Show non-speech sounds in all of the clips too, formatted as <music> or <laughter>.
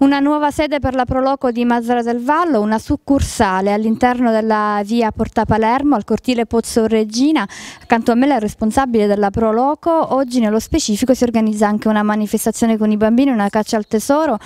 una nuova sede per la Proloco di Mazzara del Vallo, una succursale all'interno della via Porta Palermo al cortile Pozzo Regina, accanto a me la responsabile della Proloco, oggi nello specifico si organizza anche una manifestazione con i bambini, una caccia al tesoro,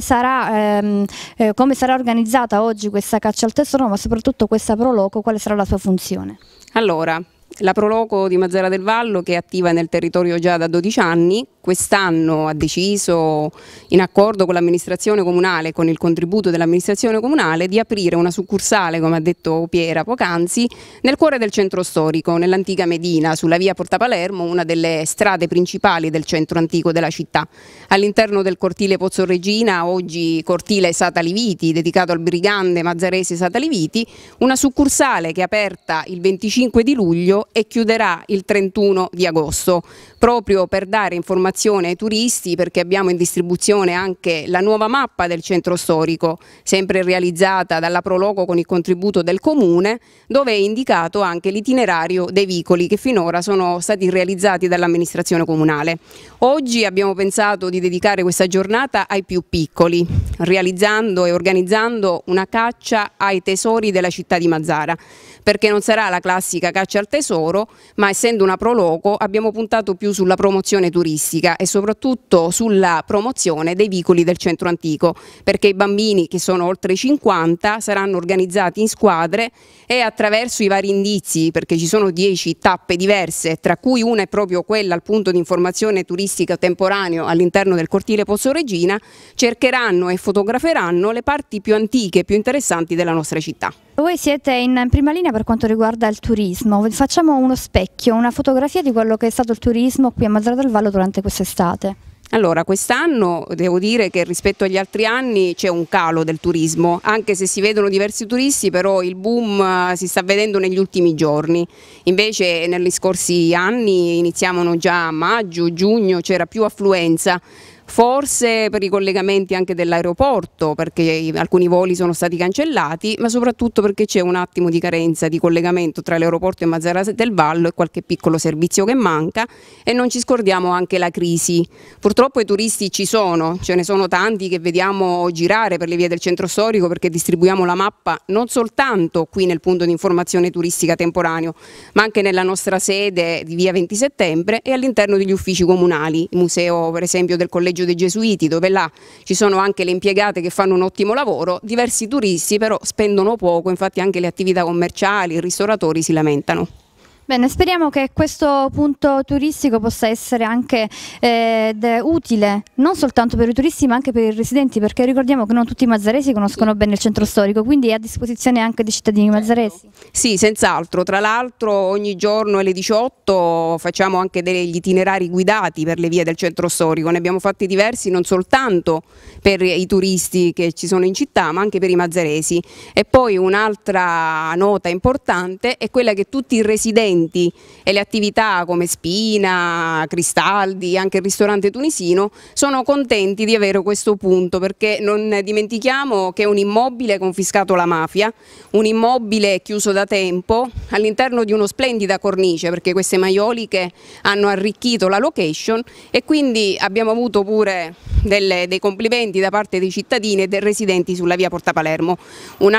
sarà, ehm, eh, come sarà organizzata oggi questa caccia al tesoro ma soprattutto questa Proloco, quale sarà la sua funzione? Allora, la Proloco di Mazzara del Vallo che è attiva nel territorio già da 12 anni, quest'anno ha deciso in accordo con l'amministrazione comunale, con il contributo dell'amministrazione comunale, di aprire una succursale, come ha detto Piera poc'anzi, nel cuore del centro storico, nell'antica Medina, sulla via Porta Palermo, una delle strade principali del centro antico della città. All'interno del cortile Pozzo Regina, oggi cortile Sataliviti, dedicato al brigante mazzarese Sataliviti, una succursale che è aperta il 25 di luglio e chiuderà il 31 di agosto, proprio per dare informazione ai turisti perché abbiamo in distribuzione anche la nuova mappa del centro storico, sempre realizzata dalla Proloco con il contributo del Comune, dove è indicato anche l'itinerario dei vicoli che finora sono stati realizzati dall'amministrazione comunale. Oggi abbiamo pensato di dedicare questa giornata ai più piccoli, realizzando e organizzando una caccia ai tesori della città di Mazzara, perché non sarà la classica caccia al tesoro, Tesoro, ma essendo una proloco abbiamo puntato più sulla promozione turistica e soprattutto sulla promozione dei vicoli del centro antico, perché i bambini che sono oltre 50 saranno organizzati in squadre e attraverso i vari indizi, perché ci sono 10 tappe diverse, tra cui una è proprio quella al punto di informazione turistica temporaneo all'interno del cortile Pozzo Regina, cercheranno e fotograferanno le parti più antiche e più interessanti della nostra città. Voi siete in prima linea per quanto riguarda il turismo, facciamo uno specchio, una fotografia di quello che è stato il turismo qui a Mazzara del Vallo durante quest'estate. Allora, quest'anno devo dire che rispetto agli altri anni c'è un calo del turismo, anche se si vedono diversi turisti, però il boom eh, si sta vedendo negli ultimi giorni. Invece negli scorsi anni, iniziavano già a maggio, giugno, c'era più affluenza forse per i collegamenti anche dell'aeroporto perché alcuni voli sono stati cancellati, ma soprattutto perché c'è un attimo di carenza di collegamento tra l'aeroporto e Mazzarase del Vallo e qualche piccolo servizio che manca e non ci scordiamo anche la crisi. Purtroppo i turisti ci sono, ce ne sono tanti che vediamo girare per le vie del centro storico perché distribuiamo la mappa non soltanto qui nel punto di informazione turistica temporaneo, ma anche nella nostra sede di via 20 settembre e all'interno degli uffici comunali, museo per esempio del collegio collegio dei Gesuiti, dove là ci sono anche le impiegate che fanno un ottimo lavoro, diversi turisti però spendono poco, infatti anche le attività commerciali, i ristoratori si lamentano. Bene, speriamo che questo punto turistico possa essere anche eh, utile non soltanto per i turisti ma anche per i residenti perché ricordiamo che non tutti i mazzaresi conoscono bene il centro storico quindi è a disposizione anche dei cittadini certo. mazzaresi. Sì, senz'altro, tra l'altro ogni giorno alle 18 facciamo anche degli itinerari guidati per le vie del centro storico, ne abbiamo fatti diversi non soltanto per i turisti che ci sono in città ma anche per i mazzaresi e poi un'altra nota importante è quella che tutti i residenti eventi e le attività come Spina, Cristaldi, anche il ristorante tunisino sono contenti di avere questo punto perché non dimentichiamo che è un immobile confiscato alla mafia, un immobile chiuso da tempo all'interno di uno splendida cornice perché queste maioliche hanno arricchito la location e quindi abbiamo avuto pure delle, dei complimenti da parte dei cittadini e dei residenti sulla via Porta Palermo. Un, un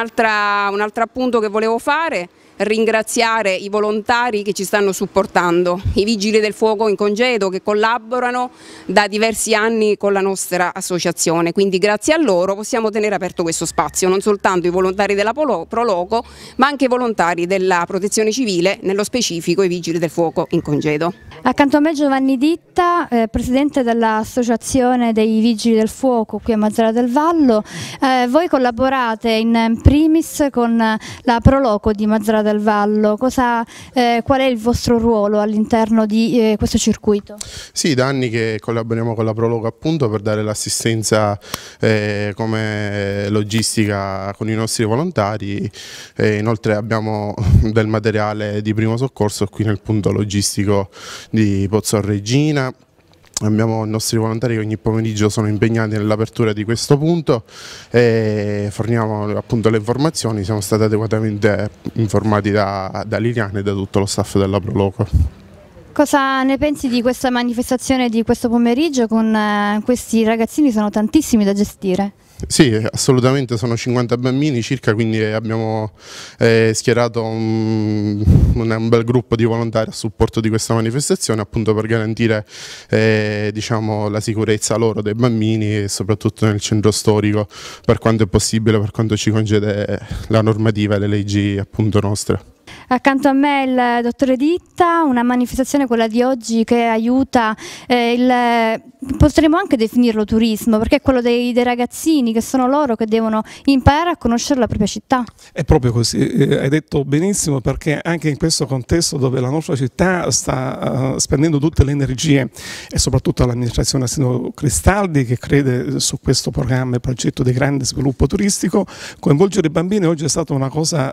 altro appunto che volevo fare ringraziare i volontari che ci stanno supportando, i vigili del fuoco in congedo che collaborano da diversi anni con la nostra associazione, quindi grazie a loro possiamo tenere aperto questo spazio, non soltanto i volontari della Proloco ma anche i volontari della protezione civile, nello specifico i vigili del fuoco in congedo. Accanto a me Giovanni Ditta, eh, presidente dell'associazione dei vigili del fuoco qui a Mazzara del Vallo, eh, voi collaborate in primis con la Proloco di Mazzara del Vallo del Vallo, Cosa, eh, qual è il vostro ruolo all'interno di eh, questo circuito? Sì, da anni che collaboriamo con la Prologo appunto per dare l'assistenza eh, come logistica con i nostri volontari e inoltre abbiamo <laughs> del materiale di primo soccorso qui nel punto logistico di Pozzo Regina Abbiamo i nostri volontari che ogni pomeriggio sono impegnati nell'apertura di questo punto e forniamo appunto le informazioni, siamo stati adeguatamente informati da, da Liliana e da tutto lo staff della Proloco cosa ne pensi di questa manifestazione di questo pomeriggio con eh, questi ragazzini? Sono tantissimi da gestire. Sì, assolutamente, sono 50 bambini circa, quindi abbiamo eh, schierato un, un, bel gruppo di volontari a supporto di questa manifestazione appunto per garantire eh, diciamo, la sicurezza loro dei bambini e soprattutto nel centro storico per quanto è possibile, per quanto ci concede la normativa e le leggi appunto nostre. Accanto a me il dottore Ditta, una manifestazione quella di oggi che aiuta eh, il potremmo anche definirlo turismo, perché è quello dei, dei, ragazzini che sono loro che devono imparare a conoscere la propria città. È proprio così, eh, eh, hai detto benissimo perché anche in questo contesto dove la nostra città sta eh, spendendo tutte le energie e soprattutto l'amministrazione Assino Cristaldi che crede su questo programma e progetto di grande sviluppo turistico, coinvolgere i bambini oggi è stata una cosa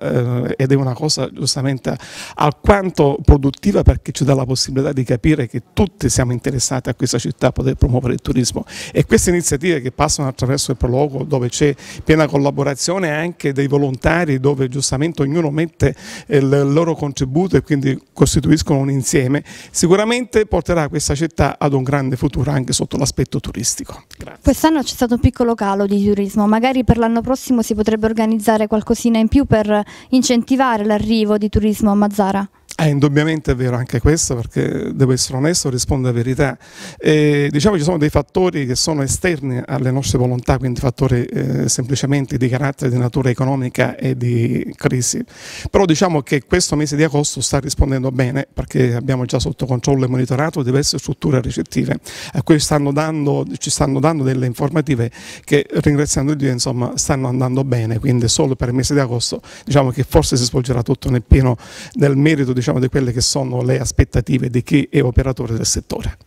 ed è una cosa giustamente alquanto produttiva perché ci dà la possibilità di capire che tutti siamo interessati a questa città, poter per promuovere il turismo e queste iniziative che passano attraverso il prologo dove c'è piena collaborazione anche dei volontari dove giustamente ognuno mette eh, il loro contributo e quindi costituiscono un insieme, sicuramente porterà questa città ad un grande futuro anche sotto l'aspetto turistico. Quest'anno c'è stato un piccolo calo di turismo, magari per l'anno prossimo si potrebbe organizzare qualcosina in più per incentivare l'arrivo di turismo a Mazzara? Eh, indubbiamente è vero anche questo, perché devo essere onesto, rispondo a verità. Eh, diciamo ci sono dei fattori che sono esterni alle nostre volontà, quindi fattori eh, semplicemente di carattere di natura economica e di crisi. Però diciamo che questo mese di agosto sta rispondendo bene, perché abbiamo già sotto controllo e monitorato diverse strutture ricettive, a cui stanno dando, ci stanno dando delle informative che ringraziando Dio insomma, stanno andando bene, quindi solo per il mese di agosto diciamo che forse si svolgerà tutto nel pieno del merito di diciamo, diciamo, di quelle che sono le aspettative di chi è operatore del settore.